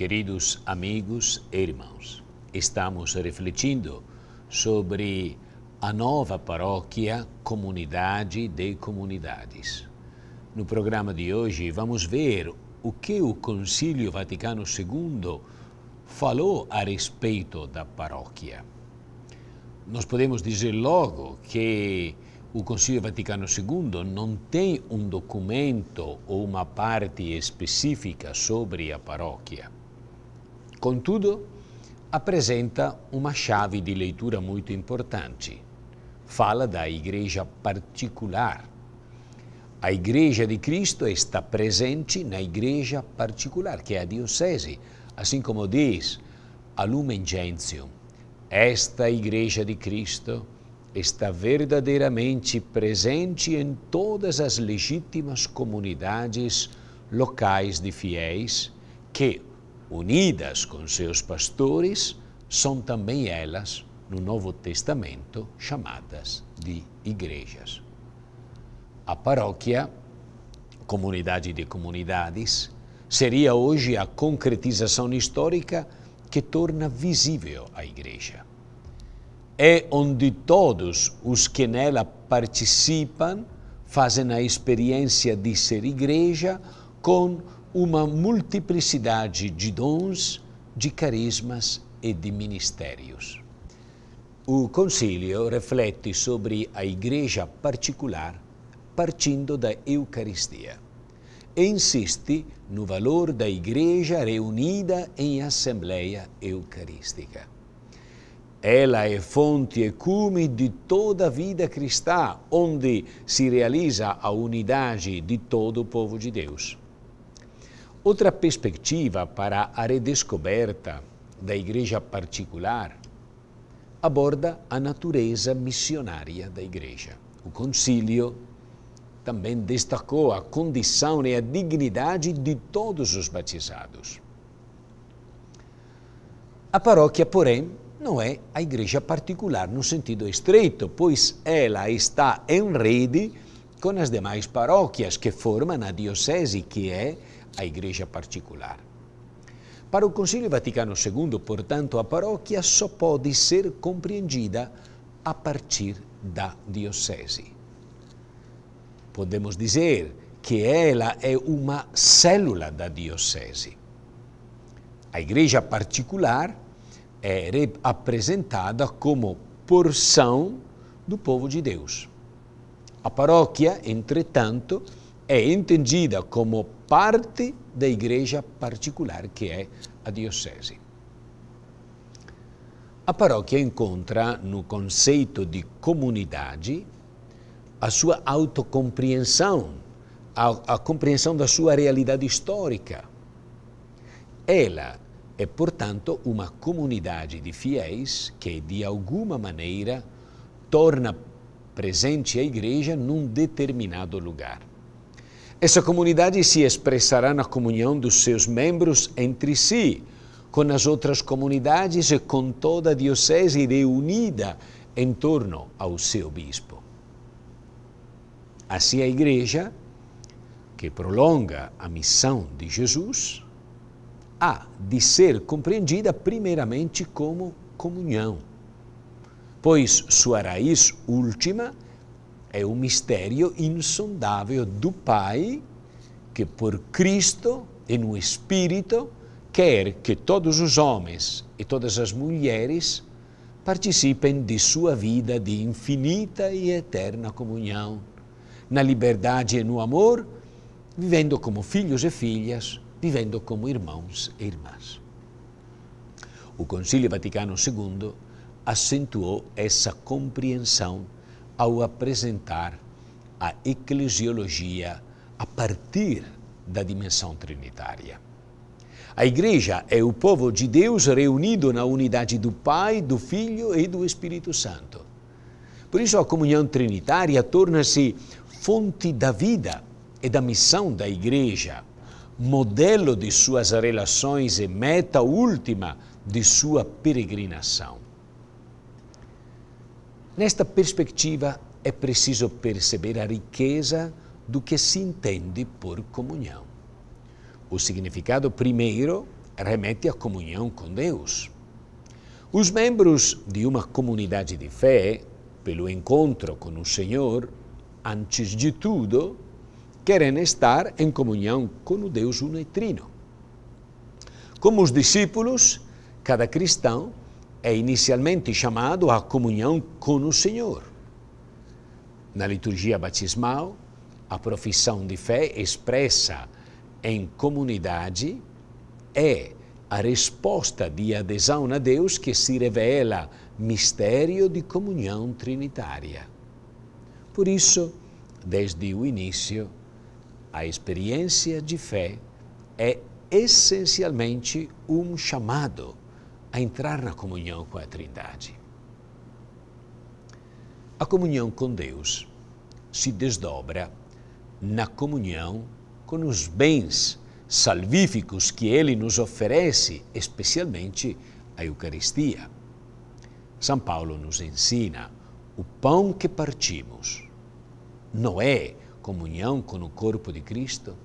Queridos amigos e irmãos, estamos refletindo sobre a nova paróquia Comunidade de Comunidades. No programa de hoje, vamos ver o que o Concílio Vaticano II falou a respeito da paróquia. Nós podemos dizer logo que o Concílio Vaticano II não tem um documento ou uma parte específica sobre a paróquia Contudo, apresenta uma chave de leitura muito importante. Fala da igreja particular. A igreja de Cristo está presente na igreja particular, que é a diocese, assim como diz a Lumen Gentium. Esta igreja de Cristo está verdadeiramente presente em todas as legítimas comunidades locais de fiéis que unidas com seus pastores, são também elas, no Novo Testamento, chamadas de igrejas. A paróquia, comunidade de comunidades, seria hoje a concretização histórica que torna visível a igreja. É onde todos os que nela participam fazem a experiência de ser igreja com uma multiplicidade de dons, de carismas e de ministérios. O Concílio reflete sobre a Igreja particular partindo da Eucaristia e insiste no valor da Igreja reunida em Assembleia Eucarística. Ela é fonte e cume de toda a vida cristã, onde se realiza a unidade de todo o povo de Deus. Outra perspectiva para a redescoberta da igreja particular aborda a natureza missionária da igreja. O concílio também destacou a condição e a dignidade de todos os batizados. A paróquia, porém, não é a igreja particular no sentido estreito, pois ela está em rede com as demais paróquias que formam a diocese, que é a igreja particular. Para o Concílio Vaticano II, portanto, a paróquia só pode ser compreendida a partir da diocese. Podemos dizer que ela é uma célula da diocese. A igreja particular é apresentada como porção do povo de Deus. A paróquia, entretanto, é entendida como parte da igreja particular que é a diocese. A paróquia encontra no conceito de comunidade a sua autocompreensão, a, a compreensão da sua realidade histórica. Ela é, portanto, uma comunidade de fiéis que, de alguma maneira, torna presente a igreja num determinado lugar. Essa comunidade se expressará na comunhão dos seus membros entre si, com as outras comunidades e com toda a diocese reunida em torno ao seu bispo. Assim, a Igreja, que prolonga a missão de Jesus, há de ser compreendida primeiramente como comunhão, pois sua raiz última é é o mistério insondável do Pai que, por Cristo e no Espírito, quer que todos os homens e todas as mulheres participem de sua vida de infinita e eterna comunhão, na liberdade e no amor, vivendo como filhos e filhas, vivendo como irmãos e irmãs. O Concílio Vaticano II acentuou essa compreensão ao apresentar a eclesiologia a partir da dimensão trinitária. A Igreja é o povo de Deus reunido na unidade do Pai, do Filho e do Espírito Santo. Por isso, a comunhão trinitária torna-se fonte da vida e da missão da Igreja, modelo de suas relações e meta última de sua peregrinação. Nesta perspectiva, é preciso perceber a riqueza do que se entende por comunhão. O significado primeiro remete à comunhão com Deus. Os membros de uma comunidade de fé, pelo encontro com o Senhor, antes de tudo, querem estar em comunhão com o Deus Unitrino. Como os discípulos, cada cristão é inicialmente chamado à comunhão com o Senhor. Na liturgia batismal, a profissão de fé expressa em comunidade é a resposta de adesão a Deus que se revela mistério de comunhão trinitária. Por isso, desde o início, a experiência de fé é essencialmente um chamado a entrar na comunhão com a Trindade. A comunhão com Deus se desdobra na comunhão com os bens salvíficos que Ele nos oferece, especialmente a Eucaristia. São Paulo nos ensina o pão que partimos. Não é comunhão com o corpo de Cristo?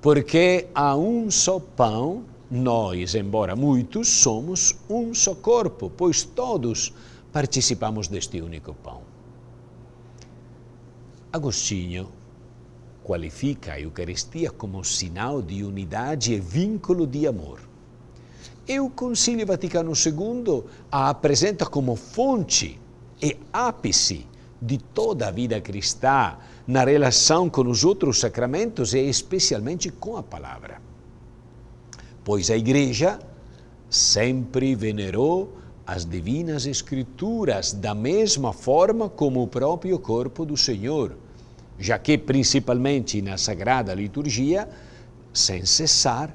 Porque há um só pão nós, embora muitos, somos um só corpo, pois todos participamos deste único pão. Agostinho qualifica a Eucaristia como sinal de unidade e vínculo de amor. E o Concílio Vaticano II a apresenta como fonte e ápice de toda a vida cristã na relação com os outros sacramentos e especialmente com a palavra pois a Igreja sempre venerou as divinas Escrituras da mesma forma como o próprio corpo do Senhor, já que, principalmente na Sagrada Liturgia, sem cessar,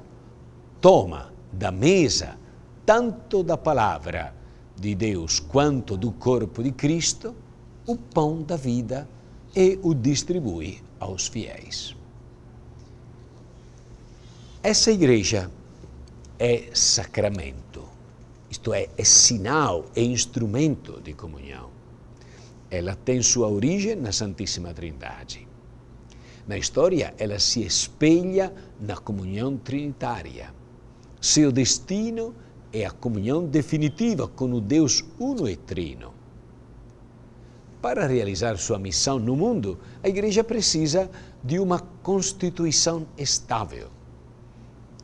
toma da mesa tanto da palavra de Deus quanto do corpo de Cristo o pão da vida e o distribui aos fiéis. Essa igreja é sacramento, isto é, é sinal, é instrumento de comunhão. Ela tem sua origem na Santíssima Trindade. Na história, ela se espelha na comunhão trinitária. Seu destino é a comunhão definitiva com o Deus Uno e Trino. Para realizar sua missão no mundo, a Igreja precisa de uma constituição estável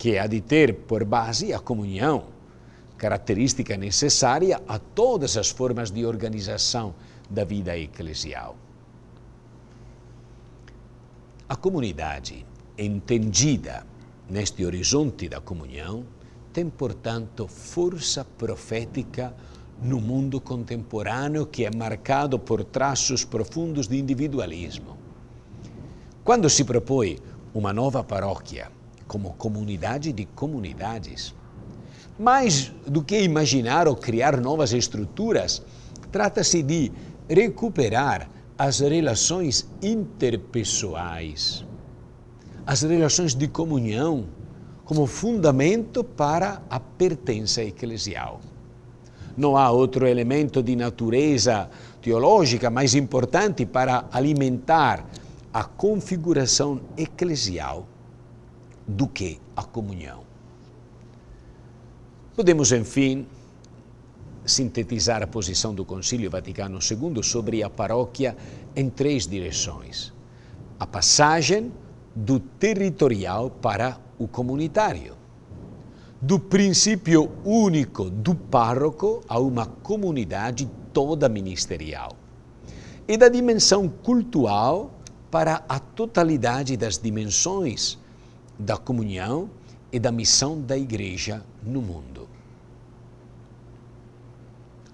que há de ter por base a comunhão, característica necessária a todas as formas de organização da vida eclesial. A comunidade, entendida neste horizonte da comunhão, tem, portanto, força profética no mundo contemporâneo que é marcado por traços profundos de individualismo. Quando se propõe uma nova paróquia, como comunidade de comunidades. Mais do que imaginar ou criar novas estruturas, trata-se de recuperar as relações interpessoais, as relações de comunhão, como fundamento para a pertença eclesial. Não há outro elemento de natureza teológica mais importante para alimentar a configuração eclesial do que a comunhão. Podemos, enfim, sintetizar a posição do Concílio Vaticano II sobre a paróquia em três direções: a passagem do territorial para o comunitário, do princípio único do pároco a uma comunidade toda ministerial, e da dimensão cultural para a totalidade das dimensões da comunhão e da missão da Igreja no mundo.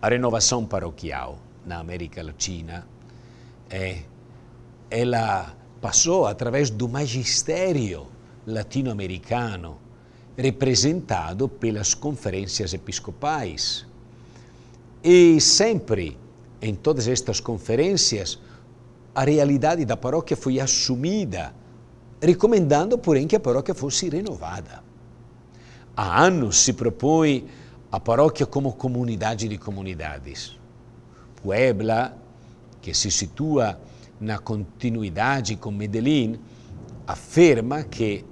A renovação paroquial na América Latina é ela passou através do magistério latino-americano representado pelas conferências episcopais. E sempre em todas estas conferências a realidade da paróquia foi assumida recomendando, porém, que a paróquia fosse renovada. Há anos se propõe a paróquia como comunidade de comunidades. Puebla, que se situa na continuidade com Medellín, afirma que,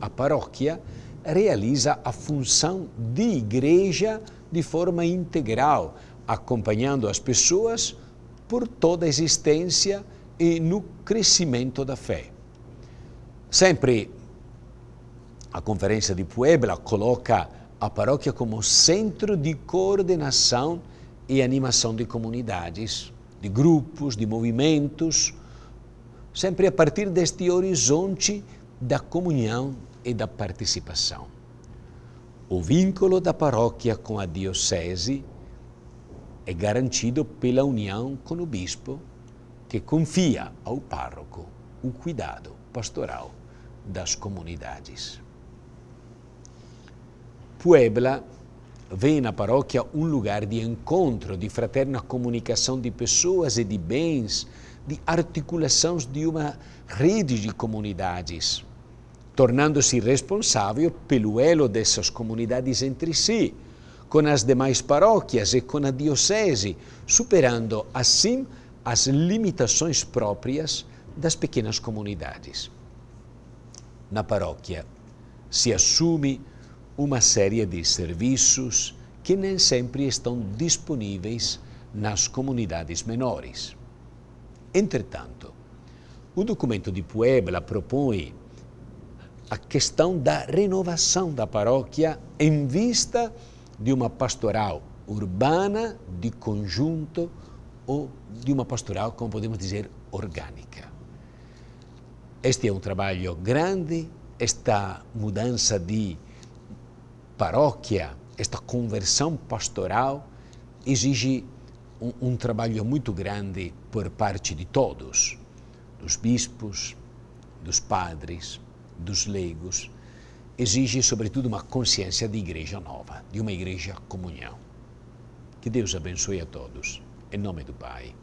a paróquia realiza a função de igreja de forma integral, acompanhando as pessoas por toda a existência e no crescimento da fé. Sempre a Conferência de Puebla coloca a paróquia como centro de coordenação e animação de comunidades, de grupos, de movimentos, sempre a partir deste horizonte da comunhão e da participação. O vínculo da paróquia com a diocese é garantido pela união com o bispo, que confia ao párroco o cuidado pastoral das comunidades. Puebla vê na paróquia um lugar de encontro, de fraterna comunicação de pessoas e de bens, de articulação de uma rede de comunidades, tornando-se responsável pelo elo dessas comunidades entre si, com as demais paróquias e com a diocese, superando assim as limitações próprias das pequenas comunidades na paróquia. Se assume uma série de serviços que nem sempre estão disponíveis nas comunidades menores. Entretanto, o documento de Puebla propõe a questão da renovação da paróquia em vista de uma pastoral urbana de conjunto ou de uma pastoral, como podemos dizer, orgânica. Este é um trabalho grande, esta mudança de paróquia, esta conversão pastoral exige um, um, trabalho muito grande por parte de todos, dos bispos, dos padres, dos leigos. Exige, sobretudo, uma consciência de igreja nova, de uma igreja comunhão. Que Deus abençoe a todos. Em nome do Pai,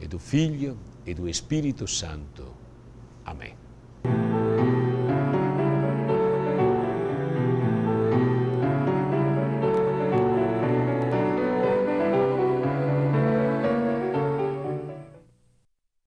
e do Filho e do Espírito Santo. Amém.